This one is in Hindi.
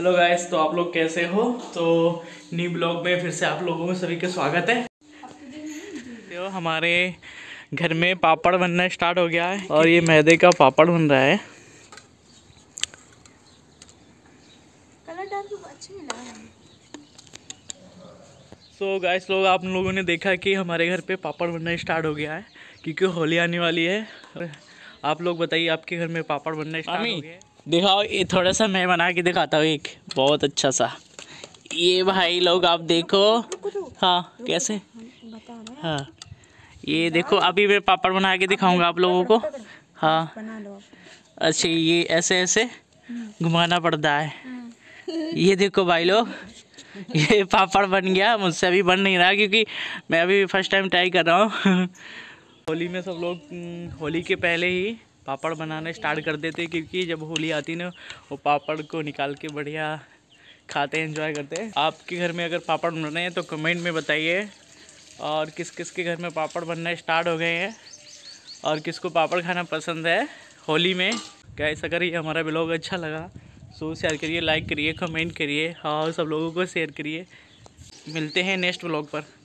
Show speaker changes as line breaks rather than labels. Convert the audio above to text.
हेलो गाइस तो आप लोग कैसे हो तो न्यू ब्लॉग में फिर से आप लोगों में सभी का स्वागत है तो हमारे घर में पापड़ बनना स्टार्ट हो गया है और ये मैदे का पापड़ बन रहा है सो so गाइस लोग आप लोगों ने देखा कि हमारे घर पे पापड़ बनना स्टार्ट हो गया है क्योंकि होली आने वाली है आप लोग बताइए आपके घर में पापड़ बनना स्टार्ट हो गया है दिखाओ ये थोड़ा सा मैं बना के दिखाता हूँ एक बहुत अच्छा सा ये भाई लोग आप देखो हाँ कैसे हाँ ये देखो अभी मैं पापड़ बना के दिखाऊंगा आप लोगों को हाँ अच्छा ये ऐसे ऐसे घुमाना पड़ता है ये देखो भाई लोग ये पापड़ बन गया मुझसे अभी बन नहीं रहा क्योंकि मैं अभी फर्स्ट टाइम ट्राई कर रहा हूँ होली में सब लोग हम्म, होली के पहले ही पापड़ बनाना स्टार्ट कर देते हैं क्योंकि जब होली आती है ना वो पापड़ को निकाल के बढ़िया खाते हैं इन्जॉय करते हैं आपके घर में अगर पापड़ बन रहे हैं तो कमेंट में बताइए और किस किस के घर में पापड़ बनना स्टार्ट हो गए हैं और किसको पापड़ खाना पसंद है होली में क्या अगर ये हमारा ब्लॉग अच्छा लगा सो तो शेयर करिए लाइक करिए कमेंट करिए और सब लोगों को शेयर करिए मिलते हैं नेक्स्ट ब्लॉग पर